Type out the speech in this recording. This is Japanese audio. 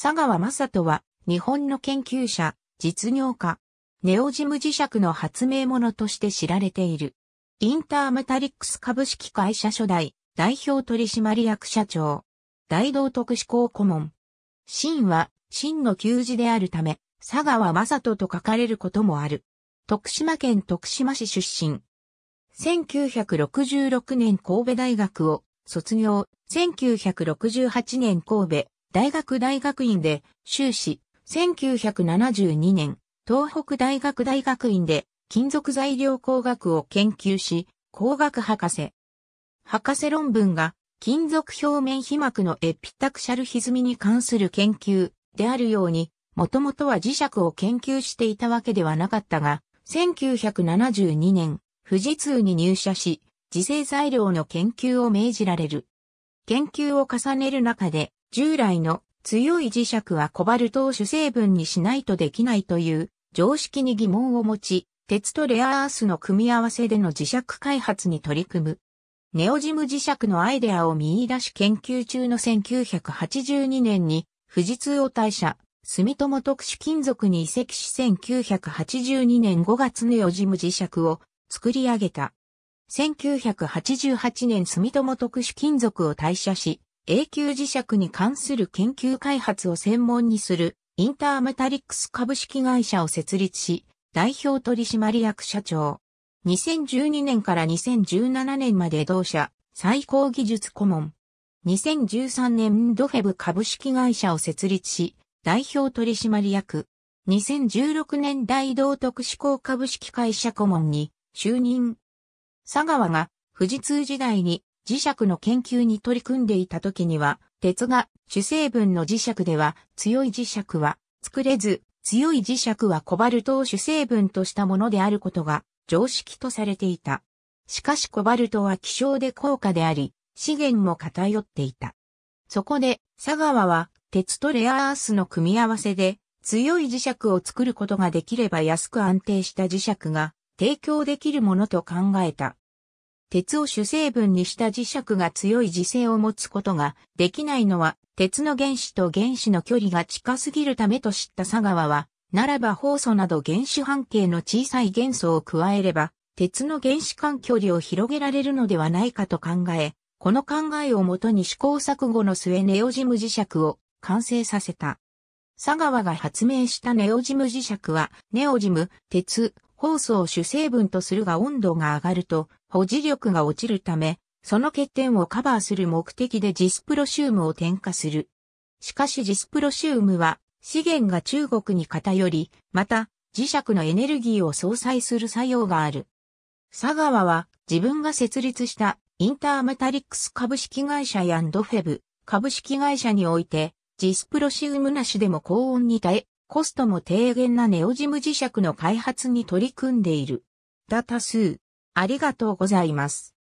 佐川正人は、日本の研究者、実業家、ネオジム磁石の発明者として知られている。インターメタリックス株式会社初代、代表取締役社長、大道徳志向顧問。真は、真の求字であるため、佐川正人と書かれることもある。徳島県徳島市出身。1966年神戸大学を卒業、1968年神戸大学大学院で修士、1972年、東北大学大学院で金属材料工学を研究し、工学博士。博士論文が金属表面被膜のエピタクシャル歪みに関する研究であるように、もともとは磁石を研究していたわけではなかったが、1972年、富士通に入社し、磁性材料の研究を命じられる。研究を重ねる中で、従来の強い磁石はコバルトを主成分にしないとできないという常識に疑問を持ち、鉄とレアアースの組み合わせでの磁石開発に取り組む。ネオジム磁石のアイデアを見出し研究中の1982年に富士通を退社、住友特殊金属に移籍し1982年5月ネオジム磁石を作り上げた。1988年住友特殊金属を退社し、永久磁石に関する研究開発を専門にするインターメタリックス株式会社を設立し、代表取締役社長。2012年から2017年まで同社最高技術顧問。2013年ドフェブ株式会社を設立し、代表取締役。2016年大道徳志向株式会社顧問に就任。佐川が富士通時代に磁石の研究に取り組んでいた時には、鉄が主成分の磁石では強い磁石は作れず、強い磁石はコバルトを主成分としたものであることが常識とされていた。しかしコバルトは希少で高価であり、資源も偏っていた。そこで、佐川は鉄とレアアースの組み合わせで強い磁石を作ることができれば安く安定した磁石が提供できるものと考えた。鉄を主成分にした磁石が強い磁性を持つことができないのは、鉄の原子と原子の距離が近すぎるためと知った佐川は、ならば酵素など原子半径の小さい元素を加えれば、鉄の原子間距離を広げられるのではないかと考え、この考えをもとに試行錯誤の末ネオジム磁石を完成させた。佐川が発明したネオジム磁石は、ネオジム、鉄、酵素を主成分とするが温度が上がると、保持力が落ちるため、その欠点をカバーする目的でジスプロシウムを添加する。しかしジスプロシウムは資源が中国に偏り、また磁石のエネルギーを相殺する作用がある。佐川は自分が設立したインターメタリックス株式会社ヤンドフェブ株式会社においてジスプロシウムなしでも高温に耐え、コストも低減なネオジム磁石の開発に取り組んでいる。だ多数。ありがとうございます。